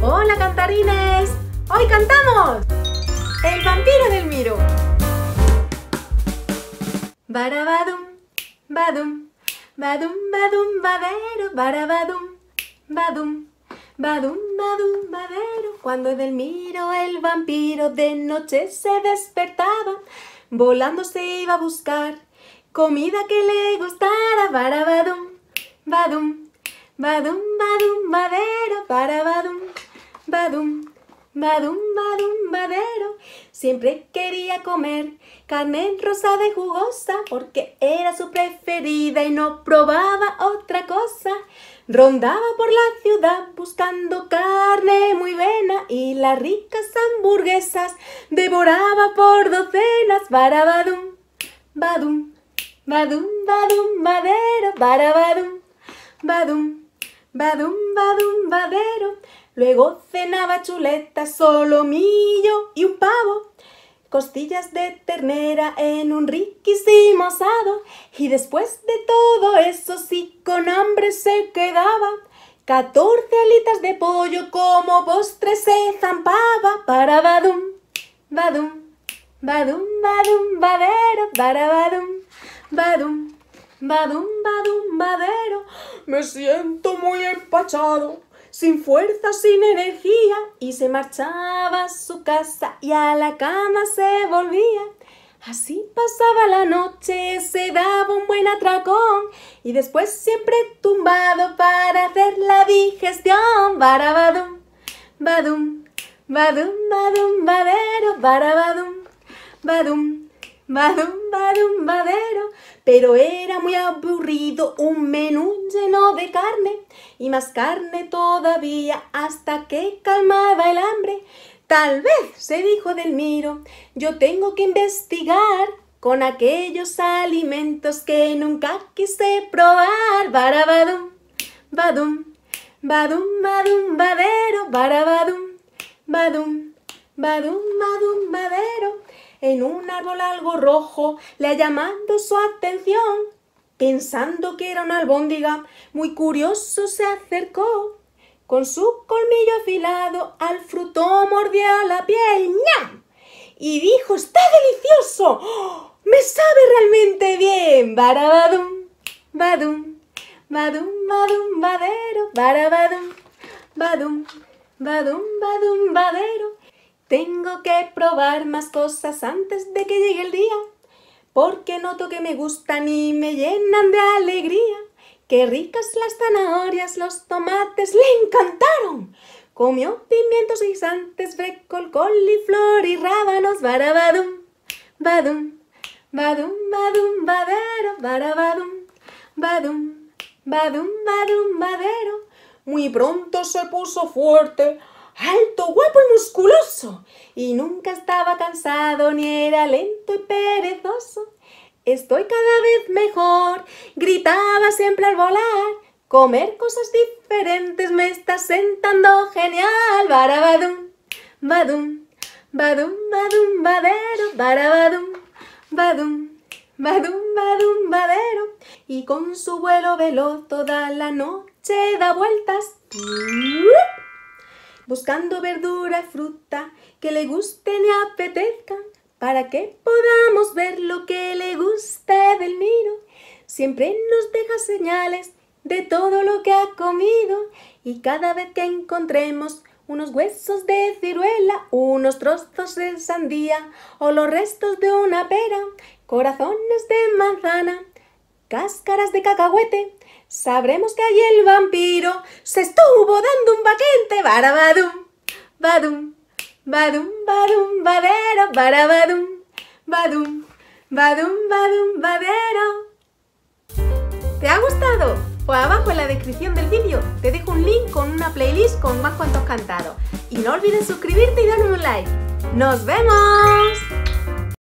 ¡Hola cantarines! ¡Hoy cantamos! El vampiro del miro. Barabadum, badum, badum, badum, badero, barabadum, badum, badum, badum, badero. Cuando miro el vampiro de noche se despertaba, volando se iba a buscar comida que le gustara, barabadum, badum, badum, badum, badero, barabadum badum, badum, badum, badero. Siempre quería comer carne rosa de jugosa porque era su preferida y no probaba otra cosa. Rondaba por la ciudad buscando carne muy buena y las ricas hamburguesas devoraba por docenas. Barabadum, badum, badum, badum, badero, barabadum, badum, badum, badum, badero. Luego cenaba chuleta, solomillo y un pavo, costillas de ternera en un riquísimo asado. Y después de todo eso sí, con hambre se quedaba. 14 alitas de pollo como postre se zampaba para badum, badum, badum, badum, badero, para badum, badum, badum, badum, badero. Me siento muy empachado sin fuerza, sin energía, y se marchaba a su casa y a la cama se volvía. Así pasaba la noche, se daba un buen atracón y después siempre tumbado para hacer la digestión. Barabadum, badum, badum, badum, badero, barabadum, badum. badum Badum, badum, badero, pero era muy aburrido un menú lleno de carne y más carne todavía hasta que calmaba el hambre. Tal vez, se dijo Delmiro, yo tengo que investigar con aquellos alimentos que nunca quise probar. Barabadum, badum, badum, badum, badero, barabadum, badum. Badum, badum, badero, En un árbol algo rojo le llamando su atención. Pensando que era una albóndiga, muy curioso se acercó. Con su colmillo afilado al fruto mordió la piel. ¡Ñam! Y dijo, ¡está delicioso! ¡Me sabe realmente bien! Badum, badum, badum, badum, badero, barabadum, badum, badum, badum, badero. Tengo que probar más cosas antes de que llegue el día, porque noto que me gustan y me llenan de alegría. Qué ricas las zanahorias, los tomates, le encantaron. Comió pimientos guisantes, brécol, coliflor y rábanos, barabadum, badum, badum, badum, badero, barabadum, badum, badum, badum, badero. Muy pronto se puso fuerte alto, guapo y musculoso, y nunca estaba cansado ni era lento y perezoso. Estoy cada vez mejor, gritaba siempre al volar. Comer cosas diferentes me está sentando genial. Barabadum, badum, badum, badum, badero, barabadum, badum, badum, badum, badero. Y con su vuelo veloz toda la noche da vueltas buscando verdura, y fruta que le gusten y apetezcan, para que podamos ver lo que le gusta del miro. Siempre nos deja señales de todo lo que ha comido y cada vez que encontremos unos huesos de ciruela, unos trozos de sandía o los restos de una pera, corazones de manzana, cáscaras de cacahuete. Sabremos que allí el vampiro se estuvo dando un baquete Barabadum, badum, badum, badum, badero, barabadum, badum, badum, badum, badero. ¿Te ha gustado? Pues abajo en la descripción del vídeo te dejo un link con una playlist con más cuantos cantados. Y no olvides suscribirte y darme un like. ¡Nos vemos!